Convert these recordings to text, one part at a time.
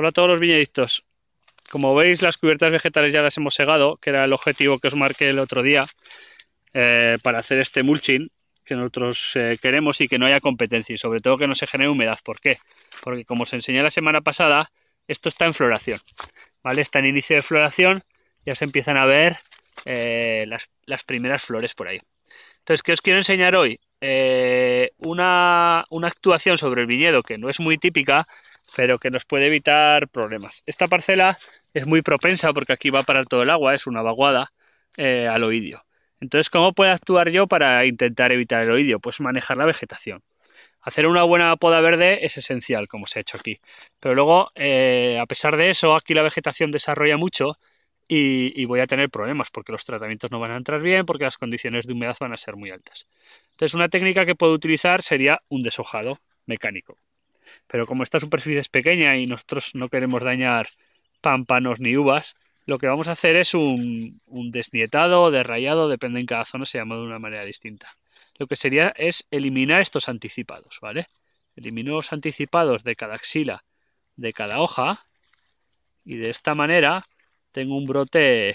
Hola a todos los viñedictos. Como veis, las cubiertas vegetales ya las hemos segado, que era el objetivo que os marqué el otro día, eh, para hacer este mulching que nosotros eh, queremos y que no haya competencia, y sobre todo que no se genere humedad. ¿Por qué? Porque como os enseñé la semana pasada, esto está en floración, ¿vale? Está en inicio de floración, ya se empiezan a ver eh, las, las primeras flores por ahí. Entonces, ¿qué os quiero enseñar hoy? Eh, una, una actuación sobre el viñedo que no es muy típica, pero que nos puede evitar problemas. Esta parcela es muy propensa porque aquí va a parar todo el agua, es una vaguada eh, al oidio. Entonces, ¿cómo puedo actuar yo para intentar evitar el oidio? Pues manejar la vegetación. Hacer una buena poda verde es esencial, como se ha hecho aquí. Pero luego, eh, a pesar de eso, aquí la vegetación desarrolla mucho y, voy a tener problemas porque los tratamientos no van a entrar bien, porque las condiciones de humedad van a ser muy altas. Entonces, una técnica que puedo utilizar sería un deshojado mecánico. Pero como esta superficie es pequeña y nosotros no queremos dañar pámpanos ni uvas, lo que vamos a hacer es un, desnietado o desrayado, depende en cada zona, se llama de una manera distinta. Lo que sería es eliminar estos anticipados, ¿vale? Elimino los anticipados de cada axila, de cada hoja, y de esta manera tengo un brote,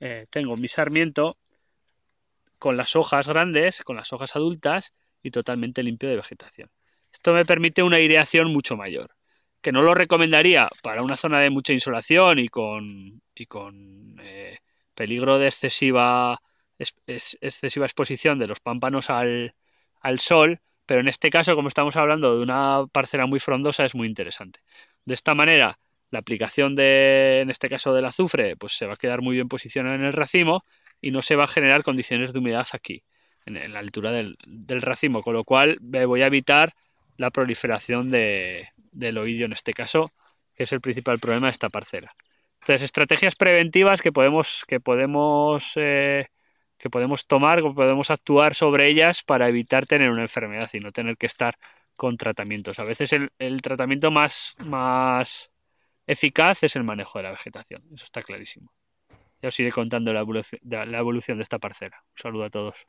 eh, tengo mi sarmiento con las hojas grandes, con las hojas adultas y totalmente limpio de vegetación. Esto me permite una aireación mucho mayor, que no lo recomendaría para una zona de mucha insolación y con, y con eh, peligro de excesiva, excesiva exposición de los pámpanos al, al sol, pero en este caso, como estamos hablando de una parcela muy frondosa, es muy interesante. De esta manera, la aplicación de, en este caso del azufre, pues se va a quedar muy bien posicionada en el racimo y no se va a generar condiciones de humedad aquí, en, la altura del, racimo, con lo cual voy a evitar la proliferación de, del oidio en este caso, que es el principal problema de esta parcela. Entonces, estrategias preventivas que podemos, que podemos, eh, que podemos tomar, podemos actuar sobre ellas para evitar tener una enfermedad y no tener que estar con tratamientos. A veces el, el tratamiento más, más eficaz es el manejo de la vegetación, eso está clarísimo. Ya os iré contando la evolución de esta parcela. Un saludo a todos.